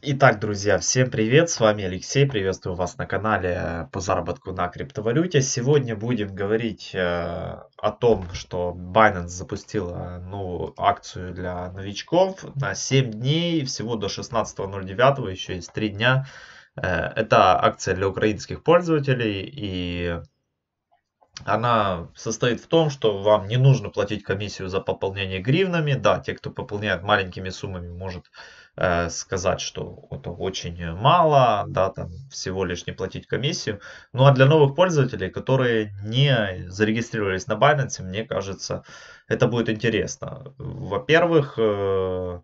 Итак, друзья, всем привет, с вами Алексей, приветствую вас на канале э, по заработку на криптовалюте. Сегодня будем говорить э, о том, что Binance запустила новую акцию для новичков на 7 дней, всего до 16.09, еще есть 3 дня. Э, это акция для украинских пользователей и она состоит в том, что вам не нужно платить комиссию за пополнение гривнами. Да, те, кто пополняет маленькими суммами, может э, сказать, что это очень мало, да, там всего лишь не платить комиссию. Ну а для новых пользователей, которые не зарегистрировались на Binance, мне кажется, это будет интересно. Во-первых, э,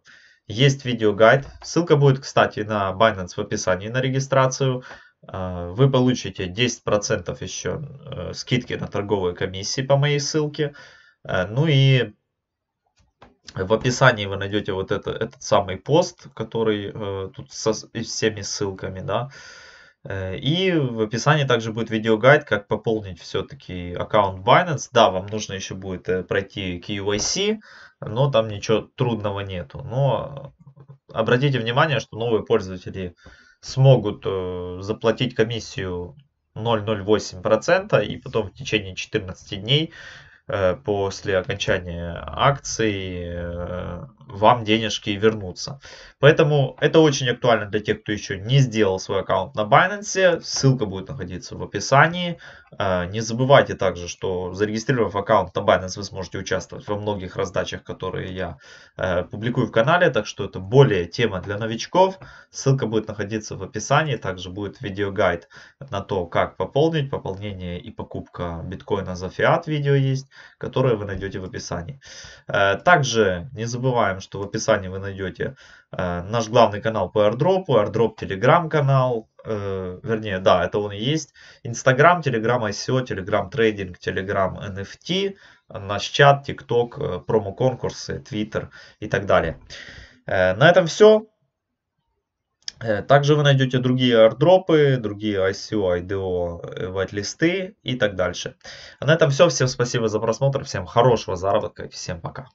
есть видеогайд. Ссылка будет, кстати, на Binance в описании на регистрацию. А, вы получите 10% еще э, скидки на торговые комиссии по моей ссылке. Э, ну и в описании вы найдете вот это, этот самый пост, который э, тут со всеми ссылками, да. И в описании также будет видеогайд, как пополнить все-таки аккаунт Binance. Да, вам нужно еще будет пройти KYC, но там ничего трудного нету. Но обратите внимание, что новые пользователи смогут э, заплатить комиссию 0,08% и потом в течение 14 дней э, после окончания акции э, вам денежки и вернутся. Поэтому это очень актуально для тех, кто еще не сделал свой аккаунт на Binance. Ссылка будет находиться в описании. Э, не забывайте также, что зарегистрировав аккаунт на Binance, вы сможете участвовать во многих раздачах, которые я э, публикую в канале. Так что это более тема для новичков. Ссылка будет находиться в описании. Также будет видеогайд на то, как пополнить. Пополнение и покупка биткоина за фиат видео есть, которое вы найдете в описании. Э, также не забываем, что в описании вы найдете э, наш главный канал по airdropу, airdrop телеграм-канал, э, вернее, да, это он и есть, Инстаграм, Телеграм ICO, Телеграм трейдинг, Телеграм NFT, наш чат, ТикТок, э, промо-конкурсы, Твиттер и так далее. Э, на этом все. Э, также вы найдете другие ардропы, другие ICO, IDO, вайт э, и так дальше. А на этом все. Всем спасибо за просмотр, всем хорошего заработка и всем пока.